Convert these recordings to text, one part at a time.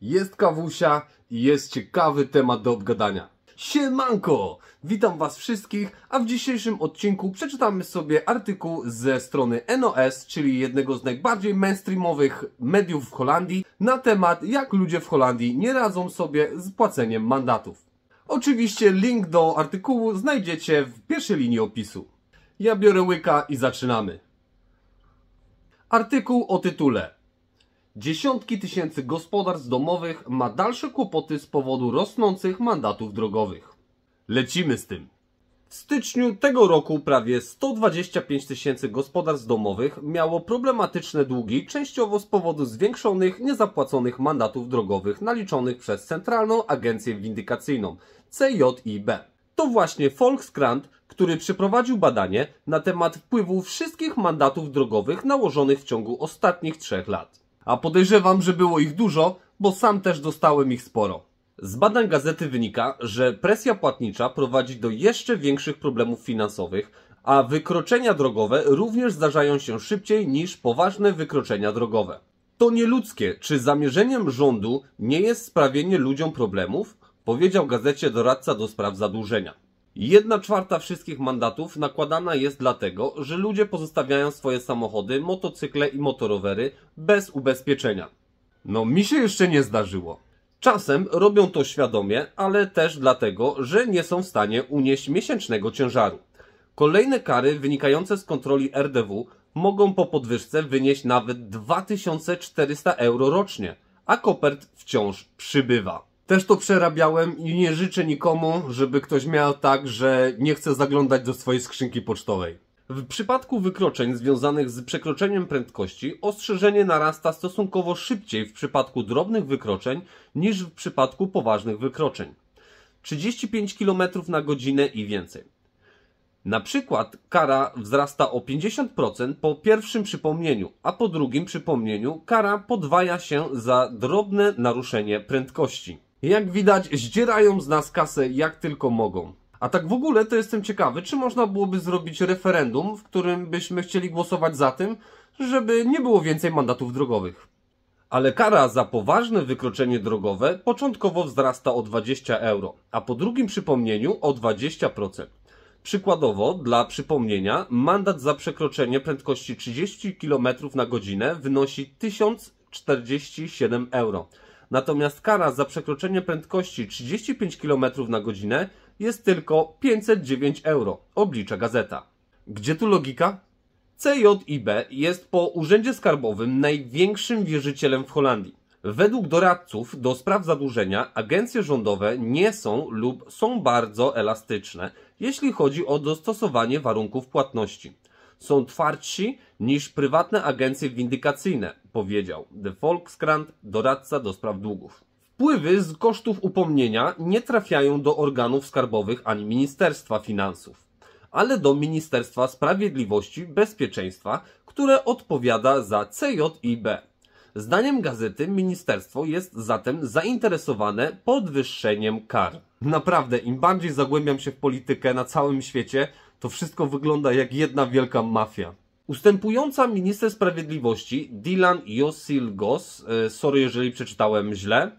Jest kawusia i jest ciekawy temat do odgadania. Siemanko! Witam Was wszystkich, a w dzisiejszym odcinku przeczytamy sobie artykuł ze strony NOS, czyli jednego z najbardziej mainstreamowych mediów w Holandii, na temat jak ludzie w Holandii nie radzą sobie z płaceniem mandatów. Oczywiście link do artykułu znajdziecie w pierwszej linii opisu. Ja biorę łyka i zaczynamy. Artykuł o tytule Dziesiątki tysięcy gospodarstw domowych ma dalsze kłopoty z powodu rosnących mandatów drogowych. Lecimy z tym. W styczniu tego roku prawie 125 tysięcy gospodarstw domowych miało problematyczne długi, częściowo z powodu zwiększonych, niezapłaconych mandatów drogowych naliczonych przez Centralną Agencję Windykacyjną CJIB. To właśnie Volkskrant, który przeprowadził badanie na temat wpływu wszystkich mandatów drogowych nałożonych w ciągu ostatnich trzech lat. A podejrzewam, że było ich dużo, bo sam też dostałem ich sporo. Z badań gazety wynika, że presja płatnicza prowadzi do jeszcze większych problemów finansowych, a wykroczenia drogowe również zdarzają się szybciej niż poważne wykroczenia drogowe. To nieludzkie. Czy zamierzeniem rządu nie jest sprawienie ludziom problemów? Powiedział gazecie doradca do spraw zadłużenia. Jedna czwarta wszystkich mandatów nakładana jest dlatego, że ludzie pozostawiają swoje samochody, motocykle i motorowery bez ubezpieczenia. No mi się jeszcze nie zdarzyło. Czasem robią to świadomie, ale też dlatego, że nie są w stanie unieść miesięcznego ciężaru. Kolejne kary wynikające z kontroli RDW mogą po podwyżce wynieść nawet 2400 euro rocznie, a kopert wciąż przybywa. Też to przerabiałem i nie życzę nikomu, żeby ktoś miał tak, że nie chce zaglądać do swojej skrzynki pocztowej. W przypadku wykroczeń związanych z przekroczeniem prędkości ostrzeżenie narasta stosunkowo szybciej w przypadku drobnych wykroczeń niż w przypadku poważnych wykroczeń. 35 km na godzinę i więcej. Na przykład kara wzrasta o 50% po pierwszym przypomnieniu, a po drugim przypomnieniu kara podwaja się za drobne naruszenie prędkości. Jak widać, zdzierają z nas kasę jak tylko mogą. A tak w ogóle to jestem ciekawy, czy można byłoby zrobić referendum, w którym byśmy chcieli głosować za tym, żeby nie było więcej mandatów drogowych. Ale kara za poważne wykroczenie drogowe początkowo wzrasta o 20 euro, a po drugim przypomnieniu o 20%. Przykładowo, dla przypomnienia, mandat za przekroczenie prędkości 30 km na godzinę wynosi 1047 euro. Natomiast kara za przekroczenie prędkości 35 km na godzinę jest tylko 509 euro, oblicza gazeta. Gdzie tu logika? CJIB jest po Urzędzie Skarbowym największym wierzycielem w Holandii. Według doradców do spraw zadłużenia agencje rządowe nie są lub są bardzo elastyczne, jeśli chodzi o dostosowanie warunków płatności są twardsi niż prywatne agencje windykacyjne, powiedział The Volkskrant, doradca do spraw długów. Wpływy z kosztów upomnienia nie trafiają do organów skarbowych ani Ministerstwa Finansów, ale do Ministerstwa Sprawiedliwości Bezpieczeństwa, które odpowiada za CJIB. Zdaniem gazety ministerstwo jest zatem zainteresowane podwyższeniem kar. Naprawdę, im bardziej zagłębiam się w politykę na całym świecie, to wszystko wygląda jak jedna wielka mafia. Ustępująca minister sprawiedliwości Dylan Josilgos, e, sorry jeżeli przeczytałem źle,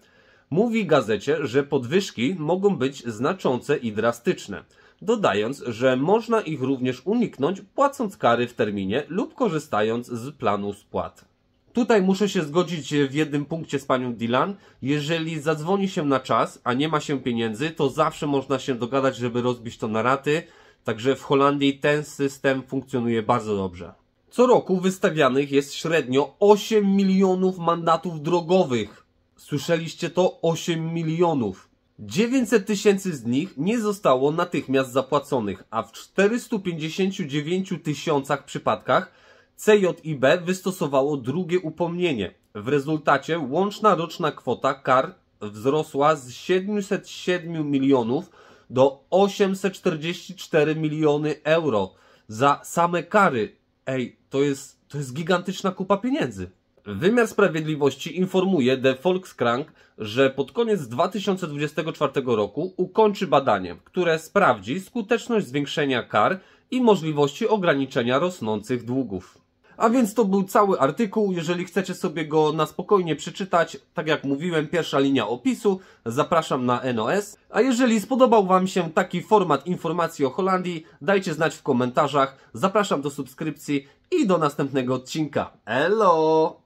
mówi gazecie, że podwyżki mogą być znaczące i drastyczne, dodając, że można ich również uniknąć płacąc kary w terminie lub korzystając z planu spłat. Tutaj muszę się zgodzić w jednym punkcie z panią Dylan. Jeżeli zadzwoni się na czas, a nie ma się pieniędzy, to zawsze można się dogadać, żeby rozbić to na raty, Także w Holandii ten system funkcjonuje bardzo dobrze. Co roku wystawianych jest średnio 8 milionów mandatów drogowych. Słyszeliście to? 8 milionów. 900 tysięcy z nich nie zostało natychmiast zapłaconych, a w 459 tysiącach przypadkach CJIB wystosowało drugie upomnienie. W rezultacie łączna roczna kwota kar wzrosła z 707 milionów do 844 miliony euro za same kary. Ej, to jest, to jest gigantyczna kupa pieniędzy. Wymiar Sprawiedliwości informuje The Volkskrank, że pod koniec 2024 roku ukończy badanie, które sprawdzi skuteczność zwiększenia kar i możliwości ograniczenia rosnących długów. A więc to był cały artykuł. Jeżeli chcecie sobie go na spokojnie przeczytać, tak jak mówiłem, pierwsza linia opisu, zapraszam na NOS. A jeżeli spodobał Wam się taki format informacji o Holandii, dajcie znać w komentarzach. Zapraszam do subskrypcji i do następnego odcinka. Hello!